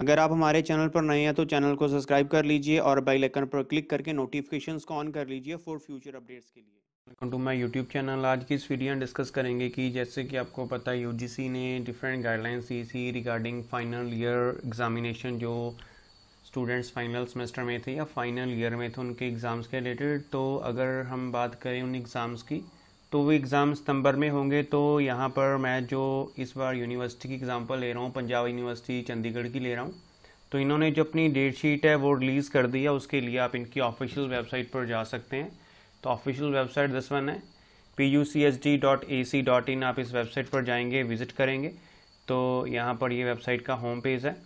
अगर आप हमारे चैनल पर नए हैं तो चैनल को सब्सक्राइब कर लीजिए और बेल आइकन पर क्लिक करके नोटिफिकेशन को ऑन कर लीजिए फॉर फ्यूचर अपडेट्स के लिए welcome to my YouTube channel आज की इस वीडियो में डिस्कस करेंगे कि जैसे कि आपको पता है यूजीसी ने डिफरेंट गाइडलाइंस दी थी रिगार्डिंग फाइनल ईयर एग्जामिनेशन जो स्टूडेंट्स फाइनल सेमेस्टर में थे या फाइनल ईयर में थे उनके एग्ज़ाम्स के रिलेटेड तो अगर हम बात करें उन एग्ज़ाम्स की तो वो एग्ज़ाम सितंबर में होंगे तो यहाँ पर मैं जो इस बार यूनिवर्सिटी की एग्ज़ाम्पल ले रहा हूँ पंजाब यूनिवर्सिटी चंडीगढ़ की ले रहा हूँ तो इन्होंने जो अपनी डेट शीट है वो रिलीज़ कर दी है उसके लिए आप इनकी ऑफिशियल वेबसाइट पर जा सकते हैं तो ऑफिशियल वेबसाइट दस वन है P U C H D dot A C dot in आप इस वेबसाइट पर जाएंगे विज़िट करेंगे तो यहाँ पर ये वेबसाइट का होम पेज है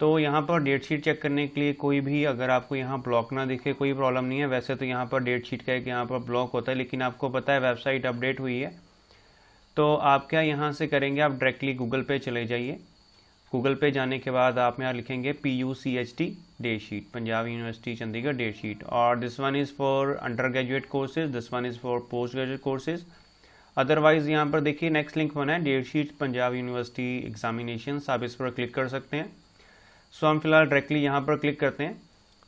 तो यहाँ पर डेट शीट चेक करने के लिए कोई भी अगर आपको यहाँ ब्लॉक ना दिखे कोई प्रॉब्लम नहीं है वैसे तो यहाँ पर डेट शीट का एक यहाँ पर ब्लॉक होता है लेकिन आपको पता है वेबसाइट अपडेट हुई है तो आप क्या यहाँ से करेंगे आप डायरेक्टली गूगल पे चले जाइए गूगल पे जाने के बाद आप यहाँ लिखेंगे P U C H T date sheet Punjab university Chandigarh date sheet और this one is for under graduate courses this one is for post graduate courses otherwise यहाँ पर देखिए नेक्स्ट लिंक बना है date sheet Punjab university examination आप इस पर click कर सकते हैं सो हम फिलहाल डायरेक्टली यहाँ पर क्लिक करते हैं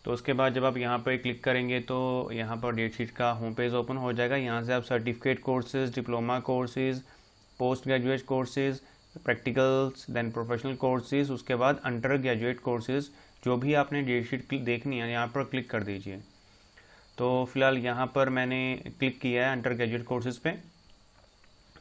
तो उसके बाद जब आप यहाँ पर क्लिक करेंगे तो यहाँ पर डेट शीट का होम पेज ओपन हो जाएगा यहाँ से आप certificate courses diploma courses post graduate courses practicals then professional courses उसके बाद अंडर ग्रेजुएट कोर्सेज जो भी आपने डेट शीट देखनी है यहाँ पर क्लिक कर दीजिए तो फिलहाल यहाँ पर मैंने क्लिक किया है अंडर ग्रेजुएट कोर्सेज पे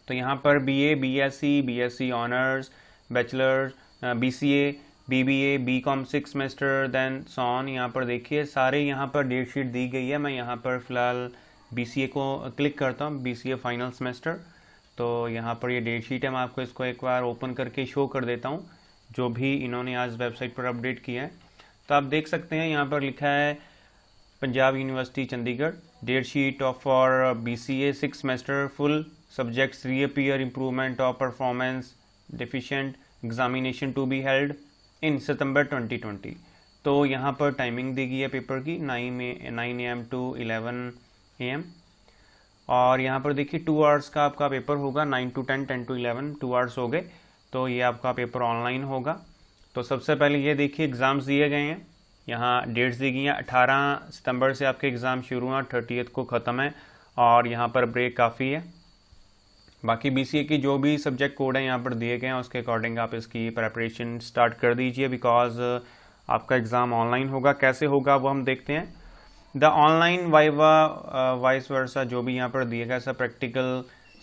तो यहाँ पर B A B S C B S C honours bachelors B C A B B A B com six semester then so on यहाँ पर देखिए सारे यहाँ पर डेट शीट दी गई है मैं यहाँ पर फ़िलहाल बी सी ए को क्लिक करता हूँ B C A final semester तो यहाँ पर ये डेट शीट है मैं आपको इसको एक बार ओपन करके शो कर देता हूँ जो भी इन्होंने आज वेबसाइट पर अपडेट किया है तो आप देख सकते हैं यहाँ पर लिखा है Punjab university Chandigarh date sheet of for B C A six semester full subjects reappear improvement of performance deficient examination to be held in September 2020 तो यहाँ पर टाइमिंग दी गई है पेपर की nine A nine A M to eleven A M और यहाँ पर देखिए टू आवर्स का आपका पेपर होगा nine to ten ten to eleven two hours हो गए तो ये आपका पेपर ऑनलाइन होगा तो सबसे पहले ये देखिए एग्ज़ाम्स दिए गए हैं यहाँ डेट्स दी गई हैं अठारह सितंबर से आपके एग्ज़ाम शुरू हैं थर्टीथ को ख़त्म है और यहाँ पर ब्रेक काफ़ी है बाकी बीसीए की जो भी सब्जेक्ट कोड है यहाँ पर दिए गए हैं उसके अकॉर्डिंग आप इसकी प्रेपरेशन स्टार्ट कर दीजिए बिकॉज uh, आपका एग्ज़ाम ऑनलाइन होगा कैसे होगा वो हम देखते हैं the online viva vice versa जो भी यहाँ पर दिए गए सब practical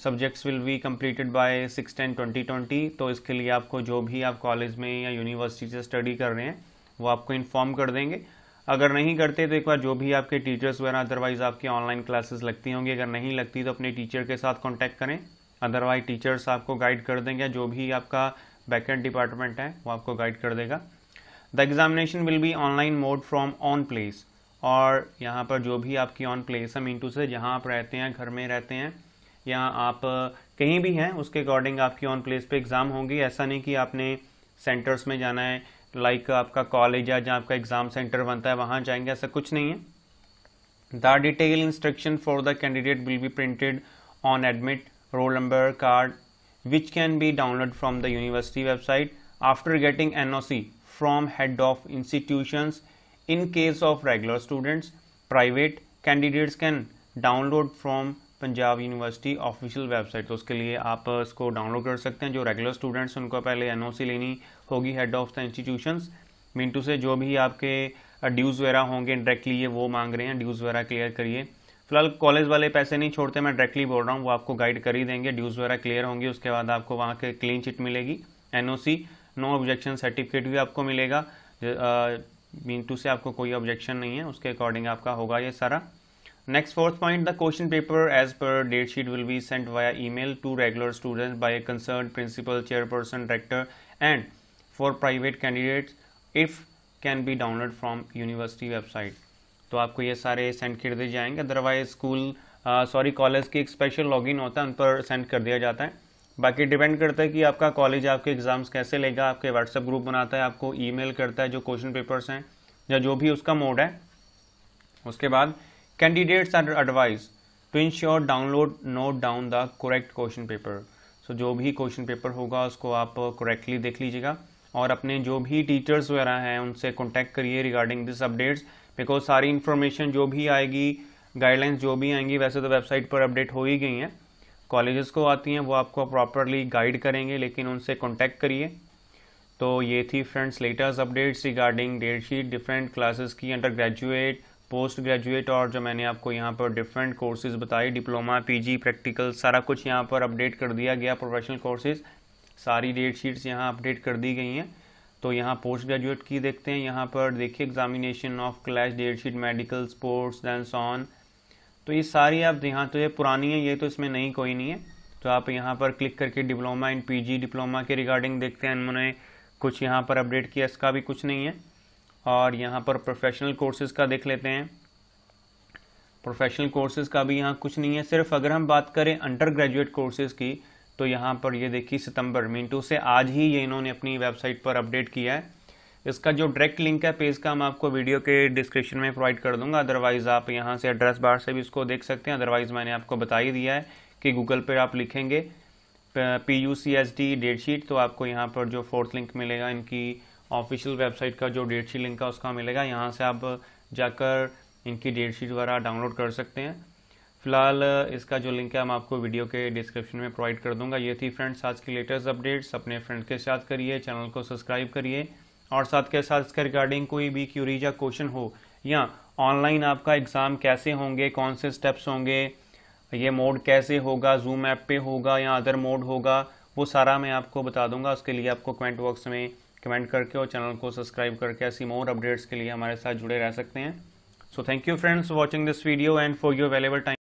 subjects will be completed by six ten twenty twenty तो इसके लिए आपको जो भी आप कॉलेज में या यूनिवर्सिटी से स्टडी कर रहे हैं वो आपको इन्फॉर्म कर देंगे अगर नहीं करते तो एक बार जो भी आपके टीचर्स वगैरह अदरवाइज़ आपकी ऑनलाइन क्लासेस लगती होंगी अगर नहीं लगती तो अपने टीचर के साथ कॉन्टैक्ट करें अदरवाइज टीचर्स आपको गाइड कर देंगे जो भी आपका बैकेंड डिपार्टमेंट है वो आपको गाइड कर देगा the examination will be online mode from own place और यहाँ पर जो भी आपकी ऑन प्लेस है मीन टू से जहाँ आप रहते हैं घर में रहते हैं या आप कहीं भी हैं उसके अकॉर्डिंग आपकी ऑन प्लेस पे एग्ज़ाम होंगी ऐसा नहीं कि आपने सेंटर्स में जाना है लाइक like आपका कॉलेज या जहाँ आपका एग्ज़ाम सेंटर बनता है वहाँ जाएंगे ऐसा कुछ नहीं है the detail instruction for the candidate will be printed on admit roll number, card, which can be downloaded from the university website after getting NOC from head of institutions. In case of regular students, private candidates can download from Punjab university official website तो उसके लिए आप इसको download कर सकते हैं जो regular students हैं उनको पहले एनओसी लेनी होगी हेड ऑफ द इंस्टीट्यूशंस मिंटू से जो भी आपके ड्यूज़ वगैरह होंगे डायरेक्टली ये वो मांग रहे हैं ड्यूज़ वगैरह क्लियर करिए फिलहाल कॉलेज वाले पैसे नहीं छोड़ते मैं डायरेक्टली बोल रहा हूँ वो आपको गाइड कर ही देंगे ड्यूज़ वगैरह क्लियर होंगे उसके बाद आपको वहाँ के क्लीन चिट मिलेगी एनओसी नो ऑब्जेक्शन सर्टिफिकेट भी आपको मिलेगा मीन टू से आपको कोई ऑब्जेक्शन नहीं है उसके अकॉर्डिंग आपका होगा ये सारा next fourth point the question paper as per date sheet will be sent via mail to regular by a concern principal chairperson director and for private candidates if can be download from university website तो आपको ये सारे send कर दिए जाएंगे otherwise school sorry college की एक special login होता है उन पर सेंड कर दिया जाता है बाकी डिपेंड करता है कि आपका कॉलेज आपके एग्ज़ाम्स कैसे लेगा आपके व्हाट्सएप ग्रुप बनाता है आपको ईमेल करता है जो क्वेश्चन पेपर्स हैं या जो भी उसका मोड है उसके बाद candidates are advise to ensure download note down the correct question paper so जो भी क्वेश्चन पेपर होगा उसको आप करेक्टली देख लीजिएगा और अपने जो भी टीचर्स वगैरह हैं उनसे कॉन्टैक्ट करिए रिगार्डिंग दिस अपडेट्स बिकॉज सारी इन्फॉर्मेशन जो भी आएगी गाइडलाइंस जो भी आएंगी वैसे तो वेबसाइट पर अपडेट हो ही गई हैं कॉलेजेस को आती हैं वो आपको प्रॉपरली गाइड करेंगे लेकिन उनसे कॉन्टैक्ट करिए तो ये थी friends latest updates regarding date sheet different classes की अंडर ग्रेजुएट पोस्ट ग्रेजुएट और जो मैंने आपको यहाँ पर डिफरेंट कोर्सेज बताए डिप्लोमा पीजी प्रैक्टिकल सारा कुछ यहाँ पर अपडेट कर दिया गया प्रोफेशनल कोर्सेज सारी डेट शीट्स यहाँ अपडेट कर दी गई हैं तो यहाँ पोस्ट ग्रेजुएट की देखते हैं यहाँ पर देखिए examination of clash date sheet medical sports then soon तो ये सारी आप यहाँ तो ये पुरानी है ये तो इसमें नहीं कोई नहीं है तो आप यहाँ पर क्लिक करके डिप्लोमा इन पीजी डिप्लोमा के रिगार्डिंग देखते हैं इन्होंने कुछ यहाँ पर अपडेट किया इसका भी कुछ नहीं है और यहाँ पर प्रोफेशनल कोर्सेज़ का देख लेते हैं प्रोफेशनल कोर्सेज़ का भी यहाँ कुछ नहीं है सिर्फ अगर हम बात करें अंडर ग्रेजुएट कोर्सेज़ की तो यहाँ पर ये देखिए सितंबर मीन टू से आज ही ये इन्होंने अपनी वेबसाइट पर अपडेट किया है इसका जो डायरेक्ट लिंक है पेज का मैं आपको वीडियो के डिस्क्रिप्शन में प्रोवाइड कर दूंगा अदरवाइज़ आप यहाँ से एड्रेस बार से भी इसको देख सकते हैं अदरवाइज़ मैंने आपको बता ही दिया है कि गूगल पर आप लिखेंगे P U C S D date sheet तो आपको यहाँ पर जो फोर्थ लिंक मिलेगा इनकी ऑफिशियल वेबसाइट का जो डेटशीट लिंक है उसका मिलेगा यहाँ से आप जाकर इनकी डेटशीट वगैरह डाउनलोड कर सकते हैं फिलहाल इसका जो लिंक है हम आपको वीडियो के डिस्क्रिप्शन में प्रोवाइड कर दूंगा ये थी फ्रेंड्स आज की लेटेस्ट अपडेट्स अपने फ्रेंड के साथ करिए चैनल को सब्सक्राइब करिए और साथ के साथ इसके रिगार्डिंग कोई भी क्यूरीज या क्वेश्चन हो या ऑनलाइन आपका एग्ज़ाम कैसे होंगे कौन से स्टेप्स होंगे ये मोड कैसे होगा जूम ऐप पे होगा या अदर मोड होगा वो सारा मैं आपको बता दूंगा उसके लिए आपको कमेंट बॉक्स में कमेंट करके और चैनल को सब्सक्राइब करके ऐसी मोर अपडेट्स के लिए हमारे साथ जुड़े रह सकते हैं so thank you friends watching this video and for your valuable time